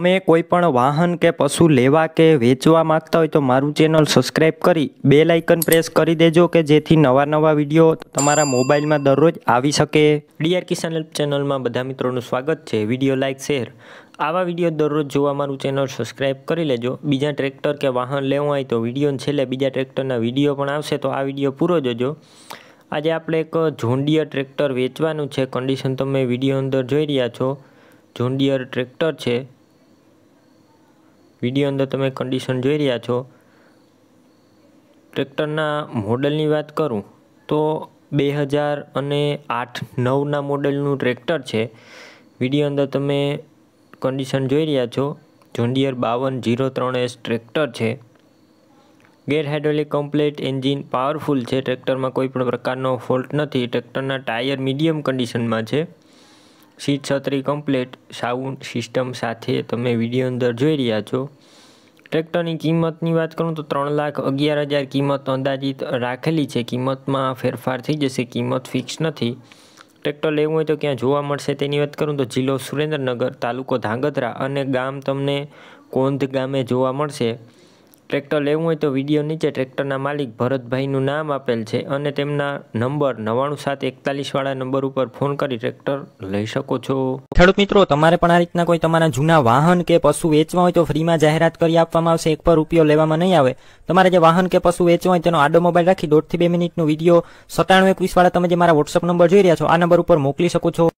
તમે કોઈ પણ વાહન કે પશુ લેવા કે વેચવા માંગતા હોય તો મારું ચેનલ સબસ્ક્રાઈબ કરી બે લાઇકન પ્રેસ કરી દેજો કે જેથી નવા નવા વિડીયો તમારા મોબાઈલમાં દરરોજ આવી શકે ડીઆર કિસાન ચેનલમાં બધા મિત્રોનું સ્વાગત છે વિડીયો લાઇક શેર આવા વિડીયો દરરોજ જોવા મારું ચેનલ સબસ્ક્રાઈબ કરી લેજો બીજા ટ્રેક્ટર કે વાહન લેવું હોય તો વિડીયોને છેલ્લે બીજા ટ્રેક્ટરના વિડીયો પણ આવશે તો આ વિડીયો પૂરો જોજો આજે આપણે એક ઝોન્ડિયર ટ્રેક્ટર વેચવાનું છે કન્ડિશન તમે વિડીયો અંદર જોઈ રહ્યા છો ઝોન્ડિયર ટ્રેક્ટર છે વિડીયો અંદર તમે કન્ડિશન જોઈ રહ્યા છો ટ્રેક્ટરના મોડલની વાત કરું તો બે હજાર અને આઠ નવના મોડલનું ટ્રેક્ટર છે વિડીયો અંદર તમે કન્ડિશન જોઈ રહ્યા છો જોન્ડિયર બાવન જીરો ત્રણ એસ ટ્રેક્ટર છે gear hydraulic complete engine powerful છે ટ્રેક્ટરમાં કોઈપણ પ્રકારનો ફોલ્ટ નથી ટ્રેક્ટરના ટાયર મીડિયમ કન્ડિશનમાં છે સીટ છત્રી કમ્પ્લેટ સાઉન્ડ સિસ્ટમ સાથે તમે વિડીયો અંદર જોઈ રહ્યા છો ટ્રેક્ટરની કિંમતની વાત કરું તો ત્રણ લાખ અગિયાર હજાર કિંમત અંદાજિત રાખેલી છે કિંમતમાં ફેરફાર થઈ જશે કિંમત ફિક્સ નથી ટ્રેક્ટર લેવું હોય તો ક્યાં જોવા મળશે તેની વાત કરું તો જિલ્લો સુરેન્દ્રનગર તાલુકો ધાંગધ્રા અને ગામ તમને કોંધ ગામે જોવા મળશે ટ્રેક્ટર લેવું હોય તો વિડીયો નીચે ટ્રેક્ટરના માલિક ભરતભાઈનું નામ આપેલ છે અને તેમના નંબર નવાણું સાત એકતાલીસવાળા નંબર ઉપર ફોન કરી ટ્રેક્ટર લઈ શકો છો ખેડૂત મિત્રો તમારે પણ આ રીતના કોઈ તમારા જૂના વાહન કે પશુ વેચવા હોય તો ફ્રીમાં જાહેરાત કરી આપવામાં આવશે એક પર રૂપિયો લેવામાં નહીં આવે તમારે જે વાહન કે પશુ વેચવા હોય તેનો આડો મોબાઈલ રાખી દોઢથી બે મિનિટનો વિડીયો સત્તાણું એકવીસવાળા તમે જે મારા વોટ્સઅપ નંબર જોઈ રહ્યા છો આ નંબર ઉપર મોકલી શકો છો